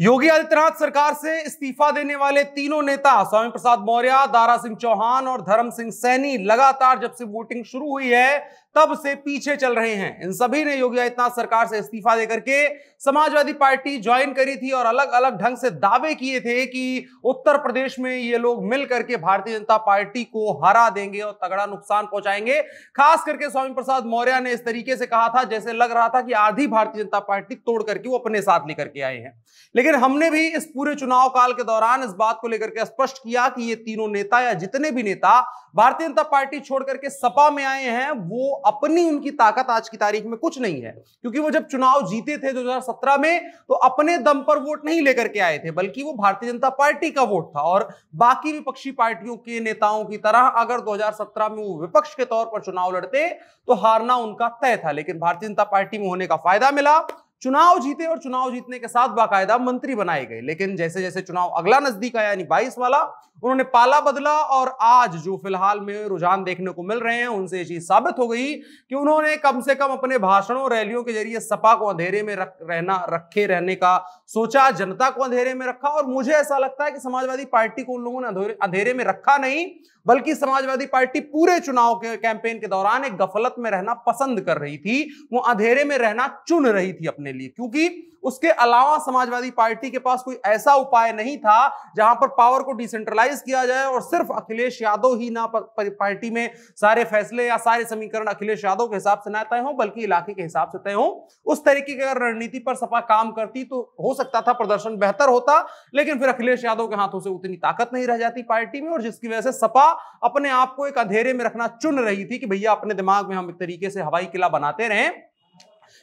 योगी आदित्यनाथ सरकार से इस्तीफा देने वाले तीनों नेता स्वामी प्रसाद मौर्य दारा सिंह चौहान और धर्म सिंह सैनी लगातार जब से वोटिंग शुरू हुई है तब से पीछे चल रहे हैं इन सभी ने योगी आदित्यनाथ सरकार से इस्तीफा देकर के समाजवादी पार्टी ज्वाइन करी थी और अलग अलग ढंग से दावे किए थे कि उत्तर प्रदेश में ये लोग मिल करके भारतीय जनता पार्टी को हरा देंगे और तगड़ा नुकसान पहुंचाएंगे खास करके स्वामी प्रसाद मौर्य ने इस तरीके से कहा था जैसे लग रहा था कि आधी भारतीय जनता पार्टी तोड़ करके वो अपने साथ लेकर के आए हैं लेकिन हमने भी इस पूरे चुनाव काल के दौरान इस बात को लेकर के स्पष्ट किया कि ये तीनों नेता या जितने भी नेता भारतीय जनता पार्टी छोड़ करके सपा में आए हैं वो अपनी उनकी ताकत आज की तारीख में कुछ नहीं है क्योंकि वो जब चुनाव जीते थे 2017 में तो अपने दम पर वोट नहीं लेकर के आए थे बल्कि वो भारतीय जनता पार्टी का वोट था और बाकी विपक्षी पार्टियों के नेताओं की तरह अगर 2017 में वो विपक्ष के तौर पर चुनाव लड़ते तो हारना उनका तय था लेकिन भारतीय जनता पार्टी में होने का फायदा मिला चुनाव जीते और चुनाव जीतने के साथ बाकायदा मंत्री बनाए गए लेकिन जैसे जैसे चुनाव अगला नजदीक आया यानी बाईस वाला उन्होंने पाला बदला और आज जो फिलहाल में रुझान देखने को मिल रहे हैं उनसे ये चीज साबित हो गई कि उन्होंने कम से कम अपने भाषणों रैलियों के जरिए सपा को अंधेरे में रख रहना रखे रहने का सोचा जनता को अंधेरे में रखा और मुझे ऐसा लगता है कि समाजवादी पार्टी को उन लोगों ने अंधेरे में रखा नहीं बल्कि समाजवादी पार्टी पूरे चुनाव के कैंपेन के दौरान एक गफलत में रहना पसंद कर रही थी वो अंधेरे में रहना चुन रही थी अपने लिए क्योंकि उसके अलावा समाजवादी पार्टी के पास कोई ऐसा उपाय नहीं था जहां पर पावर को डिसेंट्रलाइज किया जाए और सिर्फ अखिलेश यादव ही ना पार्टी में सारे फैसले या सारे समीकरण अखिलेश यादव के हिसाब से ना तय हो बल्कि इलाके के हिसाब से तय हो उस तरीके की अगर रणनीति पर सपा काम करती तो हो सकता था प्रदर्शन बेहतर होता लेकिन फिर अखिलेश यादव के हाथों से उतनी ताकत नहीं रह जाती पार्टी में और जिसकी वजह से सपा अपने आप को एक अंधेरे में रखना चुन रही थी कि भैया अपने दिमाग में हम एक तरीके से हवाई किला बनाते रहें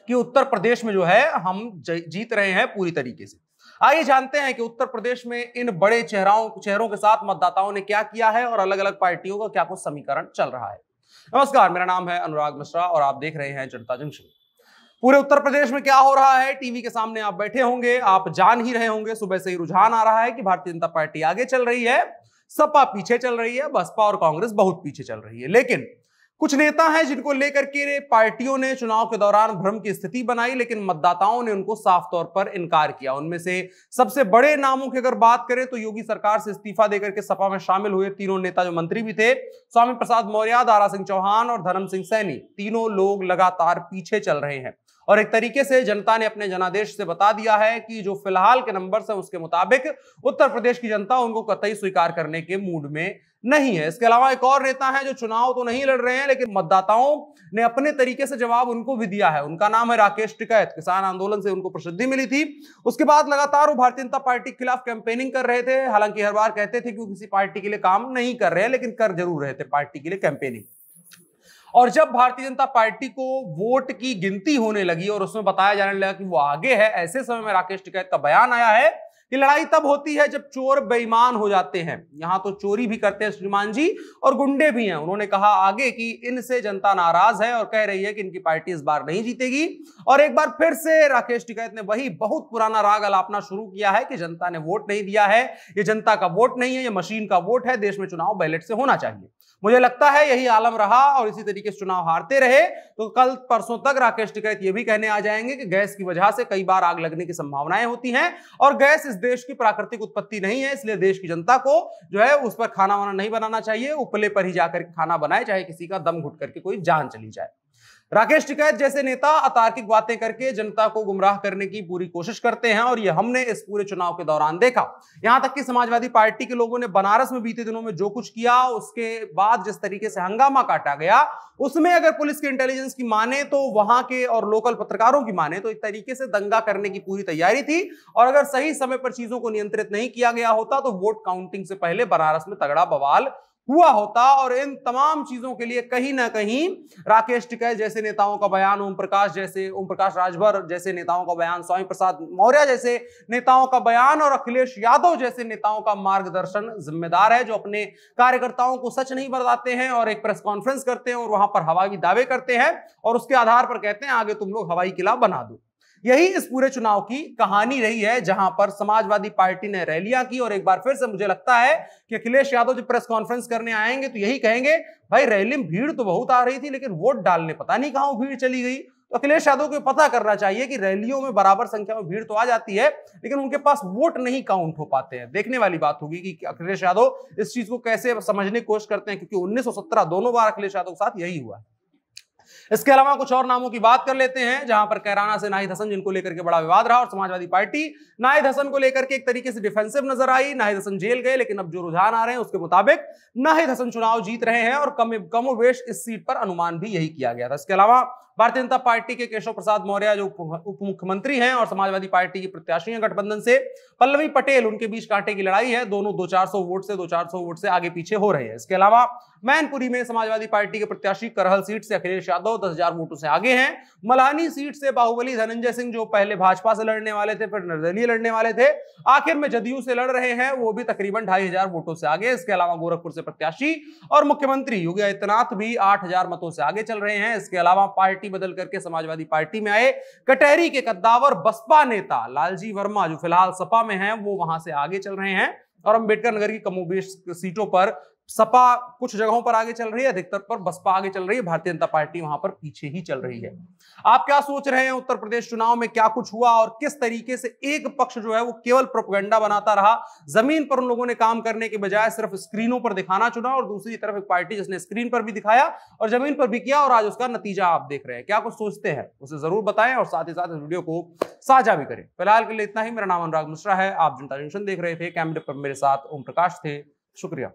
कि उत्तर प्रदेश में जो है हम जीत रहे हैं पूरी तरीके से आइए जानते हैं कि उत्तर प्रदेश में इन बड़े चेहराओं चेहरों के साथ मतदाताओं ने क्या किया है और अलग अलग पार्टियों का क्या कुछ समीकरण चल रहा है नमस्कार मेरा नाम है अनुराग मिश्रा और आप देख रहे हैं जनता जंक्शन पूरे उत्तर प्रदेश में क्या हो रहा है टीवी के सामने आप बैठे होंगे आप जान ही रहे होंगे सुबह से ही रुझान आ रहा है कि भारतीय जनता पार्टी आगे चल रही है सपा पीछे चल रही है बसपा और कांग्रेस बहुत पीछे चल रही है लेकिन कुछ नेता हैं जिनको लेकर के पार्टियों ने चुनाव के दौरान भ्रम की स्थिति बनाई लेकिन मतदाताओं ने उनको साफ तौर पर इनकार किया उनमें से सबसे बड़े नामों की अगर बात करें तो योगी सरकार से इस्तीफा देकर के सपा में शामिल हुए तीनों नेता जो मंत्री भी थे स्वामी प्रसाद मौर्य दारा सिंह चौहान और धर्म सिंह सैनी तीनों लोग लगातार पीछे चल रहे हैं और एक तरीके से जनता ने अपने जनादेश से बता दिया है कि जो फिलहाल के नंबर है उसके मुताबिक उत्तर प्रदेश की जनता उनको कतई स्वीकार करने के मूड में नहीं है इसके अलावा एक और नेता है जो चुनाव तो नहीं लड़ रहे हैं लेकिन मतदाताओं ने अपने तरीके से जवाब उनको भी दिया है उनका नाम है राकेश टिकैत किसान आंदोलन से उनको प्रसिद्धि मिली थी उसके बाद लगातार वो भारतीय जनता पार्टी के खिलाफ कैंपेनिंग कर रहे थे हालांकि हर बार कहते थे कि वो किसी पार्टी के लिए काम नहीं कर रहे हैं लेकिन कर जरूर रहे थे पार्टी के लिए कैंपेनिंग और जब भारतीय जनता पार्टी को वोट की गिनती होने लगी और उसमें बताया जाने लगा कि वो आगे है ऐसे समय में राकेश टिकैत का बयान आया है ये लड़ाई तब होती है जब चोर बेईमान हो जाते हैं यहां तो चोरी भी करते हैं श्रीमान जी और गुंडे भी हैं उन्होंने कहा आगे कि इनसे जनता नाराज है और कह रही है कि इनकी पार्टी इस बार नहीं जीतेगी और एक बार फिर से राकेश टिकैत ने वही बहुत पुराना राग अलापना शुरू किया है कि जनता ने वोट नहीं दिया है ये जनता का वोट नहीं है ये मशीन का वोट है देश में चुनाव बैलेट से होना चाहिए मुझे लगता है यही आलम रहा और इसी तरीके से चुनाव हारते रहे तो कल परसों तक राकेश टिकैत ये भी कहने आ जाएंगे कि गैस की वजह से कई बार आग लगने की संभावनाएं होती हैं और गैस इस देश की प्राकृतिक उत्पत्ति नहीं है इसलिए देश की जनता को जो है उस पर खाना वाना नहीं बनाना चाहिए उपले पर ही जाकर खाना बनाए चाहे किसी का दम घुट करके कोई जान चली जाए राकेश टिकैत जैसे नेता अतार्किक बातें करके जनता को गुमराह करने की पूरी कोशिश करते हैं और ये हमने इस पूरे चुनाव के दौरान देखा यहां तक कि समाजवादी पार्टी के लोगों ने बनारस में बीते दिनों में जो कुछ किया उसके बाद जिस तरीके से हंगामा काटा गया उसमें अगर पुलिस के इंटेलिजेंस की माने तो वहां के और लोकल पत्रकारों की माने तो एक तरीके से दंगा करने की पूरी तैयारी थी और अगर सही समय पर चीजों को नियंत्रित नहीं किया गया होता तो वोट काउंटिंग से पहले बनारस में तगड़ा बवाल हुआ होता और इन तमाम चीजों के लिए कहीं ना कहीं राकेश टिकैत जैसे नेताओं का बयान ओम प्रकाश जैसे ओम प्रकाश राजभर जैसे नेताओं का बयान स्वामी प्रसाद मौर्य जैसे नेताओं का बयान और अखिलेश यादव जैसे नेताओं का मार्गदर्शन जिम्मेदार है जो अपने कार्यकर्ताओं को सच नहीं बताते हैं और एक प्रेस कॉन्फ्रेंस करते हैं और वहां पर हवाई दावे करते हैं और उसके आधार पर कहते हैं आगे तुम लोग हवाई किला बना दो यही इस पूरे चुनाव की कहानी रही है जहां पर समाजवादी पार्टी ने रैलियां की और एक बार फिर से मुझे लगता है कि अखिलेश यादव जब प्रेस कॉन्फ्रेंस करने आएंगे तो यही कहेंगे भाई रैली में भीड़ तो बहुत आ रही थी लेकिन वोट डालने पता नहीं कहां भीड़ चली गई तो अखिलेश यादव को पता करना चाहिए कि रैलियों में बराबर संख्या में भीड़ तो आ जाती है लेकिन उनके पास वोट नहीं काउंट हो पाते हैं देखने वाली बात होगी कि अखिलेश यादव इस चीज को कैसे समझने की कोशिश करते हैं क्योंकि 1917 दोनों बार अखिलेश यादव के साथ यही हुआ है इसके अलावा कुछ और नामों की बात कर लेते हैं जहां पर कैराना से नाहिद हसन जिनको लेकर के बड़ा विवाद रहा और समाजवादी पार्टी नाहिद हसन को लेकर के एक तरीके से डिफेंसिव नजर आई नाहिद हसन जेल गए लेकिन अब जो रुझान आ रहे हैं उसके मुताबिक नाहिद हसन चुनाव जीत रहे हैं और कम कमोवेश इस सीट पर अनुमान भी यही किया गया था इसके अलावा भारतीय जनता पार्टी के केशव प्रसाद मौर्य जो उप मुख्यमंत्री हैं और समाजवादी पार्टी की प्रत्याशी हैं गठबंधन से पल्लवी पटेल उनके बीच कांटे की लड़ाई है दोनों दो चार सौ वोट से दो चार सौ वोट से आगे पीछे हो रहे हैं इसके अलावा मैनपुरी में समाजवादी पार्टी के प्रत्याशी करहल सीट से अखिलेश यादव दस हजार वोटों से आगे हैं मलानी सीट से बाहुबली धनंजय सिंह जो पहले भाजपा से लड़ने वाले थे फिर निर्दलीय लड़ने वाले थे आखिर में जदयू से लड़ रहे हैं वो भी तकरीबन ढाई हजार वोटों से आगे इसके अलावा गोरखपुर से प्रत्याशी और मुख्यमंत्री योगी आदित्यनाथ भी आठ मतों से आगे चल रहे हैं इसके अलावा पार्टी बदल करके समाजवादी पार्टी में आए कटहरी के कद्दावर बसपा नेता लालजी वर्मा जो फिलहाल सपा में है वो वहां से आगे चल रहे हैं और अंबेडकर नगर की कमोबेश सीटों पर सपा कुछ जगहों पर आगे चल रही है अधिकतर पर बसपा आगे चल रही है भारतीय जनता पार्टी वहां पर पीछे ही चल रही है आप क्या सोच रहे हैं उत्तर प्रदेश चुनाव में क्या कुछ हुआ और किस तरीके से एक पक्ष जो है वो केवल प्रोपगेंडा बनाता रहा जमीन पर उन लोगों ने काम करने के बजाय सिर्फ स्क्रीनों पर दिखाना चुना और दूसरी तरफ एक पार्टी जिसने स्क्रीन पर भी दिखाया और जमीन पर भी किया और आज उसका नतीजा आप देख रहे हैं क्या कुछ सोचते हैं उसे जरूर बताएं और साथ ही साथ इस वीडियो को साझा भी करें फिलहाल के लिए इतना ही मेरा नाम अनुराग मिश्रा है आप जनता जंक्शन देख रहे थे कैमरे पर मेरे साथ ओम प्रकाश थे शुक्रिया